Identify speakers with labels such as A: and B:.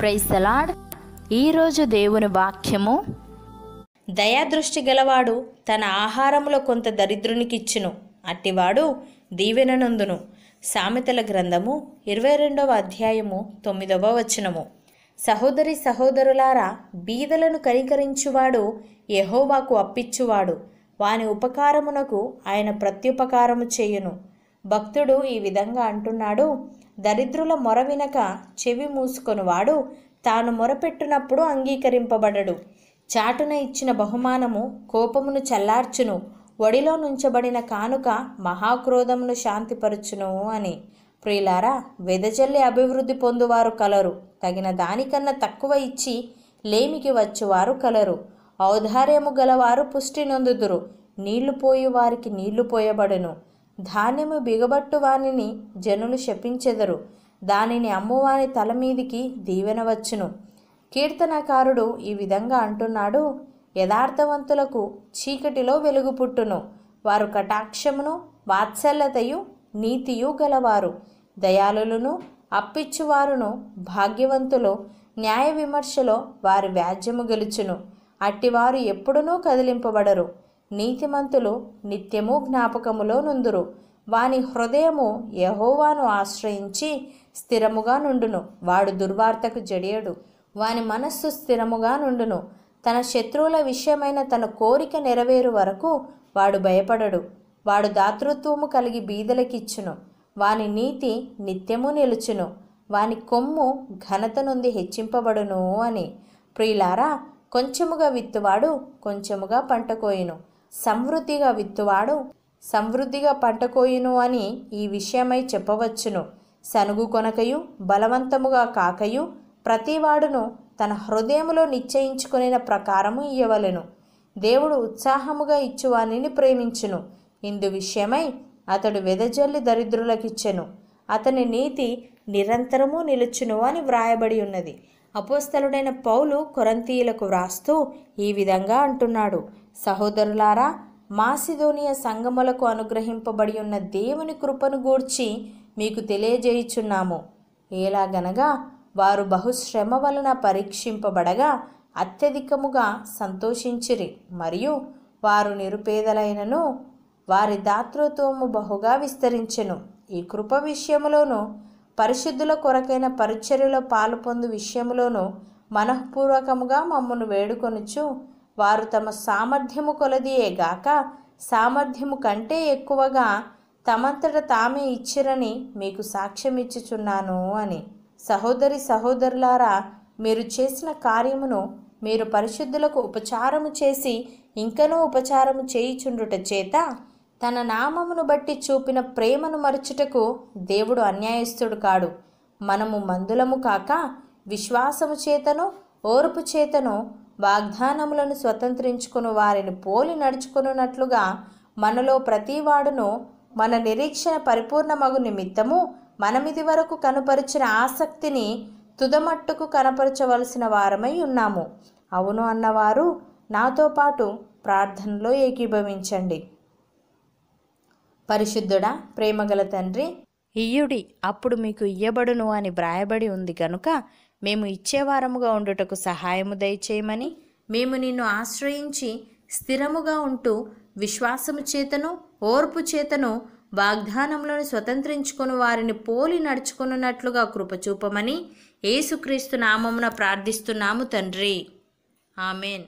A: ప్రైసలాడ్ ఈరోజు దేవుని వాక్యము దయాదృష్టి గలవాడు తన ఆహారంలో కొంత దరిద్రునికిచ్చును అట్టివాడు దీవెననందును సామెతల గ్రంథము ఇరవై రెండవ అధ్యాయము తొమ్మిదవ వచనము సహోదరి సహోదరులారా బీదలను కనికరించువాడు యహోవాకు అప్పిచ్చువాడు వాని ఉపకారమునకు ఆయన ప్రత్యుపకారము చేయును భక్తుడు ఈ విధంగా అంటున్నాడు దరిద్రుల మొర వినక చెవి మూసుకొనివాడు తాను మొరపెట్టునప్పుడు అంగీకరింపబడడు చాటున ఇచ్చిన బహుమానము కోపమును చల్లార్చును ఒడిలో నుంచబడిన కానుక మహాక్రోధమును శాంతిపరచును అని ప్రియులారా వెదజల్లి అభివృద్ధి పొందువారు కలరు తగిన దానికన్నా తక్కువ ఇచ్చి లేమికి వచ్చేవారు కలరు ఔదార్యము గలవారు పుష్టి నొందుదురు నీళ్లు పోయి వారికి నీళ్లు పోయబడును ధాన్యము బిగబట్టు వానిని జనులు శపించెదరు దానిని అమ్మవారి తల మీదికి దీవెనవచ్చును కీర్తనకారుడు ఈ విధంగా అంటున్నాడు యథార్థవంతులకు చీకటిలో వెలుగు పుట్టును వారు కటాక్షమును వాత్సల్యతయు నీతియు గలవారు దయాలులను అప్పిచ్చువారును భాగ్యవంతులు న్యాయ విమర్శలో వారి వ్యాజ్యము గెలుచును అట్టివారు ఎప్పుడునూ కదిలింపబడరు నీతిమంతులు నిత్యము జ్ఞాపకములో నుందురు వాని హృదయము యహోవాను ఆశ్రయించి స్థిరముగా నుండును వాడు దుర్వార్తకు జడియడు వాని మనస్సు స్థిరముగా నుండును తన శత్రువుల విషయమైన తన కోరిక నెరవేరు వరకు వాడు భయపడడు వాడు దాతృత్వము కలిగి బీదలకిచ్చును వాని నీతి నిత్యము నిలుచును వాని కొమ్ము ఘనత నుండి హెచ్చింపబడును అని ప్రియులారా కొంచెముగా విత్తువాడు కొంచెముగా పంట కోయును సమృద్ధిగా విత్తువాడు సమృద్ధిగా పంట కోయును అని ఈ విషయమై చెప్పవచ్చును సనుగు కొనకయు బలవంతముగా కాకయు ప్రతివాడును తన హృదయములో నిశ్చయించుకునే ప్రకారము ఇయ్యవలను దేవుడు ఉత్సాహముగా ఇచ్చువానిని ప్రేమించును ఇందు విషయమై అతడు వెదజల్లి దరిద్రులకిచ్చెను అతని నీతి నిరంతరము నిలుచును అని వ్రాయబడి ఉన్నది అపోస్తలుడైన పౌలు కొరంతీయులకు వ్రాస్తూ ఈ విధంగా అంటున్నాడు సహోదరులారా మాసిదోనియ సంగములకు అనుగ్రహింపబడి ఉన్న దేవుని కృపను గూర్చి మీకు తెలియజేయుచున్నాము ఎలాగనగా వారు బహుశ్రమ వలన పరీక్షింపబడగా అత్యధికముగా సంతోషించిరి మరియు వారు నిరుపేదలైనను వారి దాతృత్వము బహుగా విస్తరించెను ఈ కృప విషయంలోనూ పరిశుద్ధుల కొరకైన పరిచర్యలో పాలు పొందు విషయములోను మనఃపూర్వకముగా మమ్మను వేడుకొనుచు వారు తమ సామర్థ్యము గాక సామర్థ్యము కంటే ఎక్కువగా తమంతట తామే ఇచ్చిరని మీకు సాక్ష్యం ఇచ్చుచున్నాను అని సహోదరి సహోదరులారా మీరు చేసిన కార్యమును మీరు పరిశుద్ధులకు ఉపచారము చేసి ఇంకనూ ఉపచారము చేయుచుండుట చేత తన నామమును బట్టి చూపిన ప్రేమను మరచుటకు దేవుడు అన్యాయస్తుడు కాడు మనము మందులము కాక విశ్వాసము చేతను ఓర్పు చేతను వాగ్దానములను స్వతంత్రించుకుని వారిని పోలి నడుచుకున్నట్లుగా మనలో ప్రతివాడును మన నిరీక్షణ పరిపూర్ణమగు నిమిత్తము మనమిది వరకు కనుపరిచిన ఆసక్తిని తుదమట్టుకు కనపరచవలసిన వారమై ఉన్నాము అవును అన్నవారు నాతో పాటు ప్రార్థనలో ఏకీభవించండి పరిశుద్ధుడా ప్రేమగల తండ్రి ఇయుడి అప్పుడు మీకు ఇయ్యబడును అని వ్రాయబడి ఉంది గనుక మేము ఇచ్చేవారముగా ఉండుటకు సహాయము దయచేయమని మేము నిన్ను ఆశ్రయించి స్థిరముగా ఉంటూ విశ్వాసము చేతను ఓర్పు చేతను వాగ్దానములను స్వతంత్రించుకుని వారిని పోలి నడుచుకున్నట్లుగా కృపచూపమని ఏసుక్రీస్తు నామమున ప్రార్థిస్తున్నాము తండ్రి ఆమెన్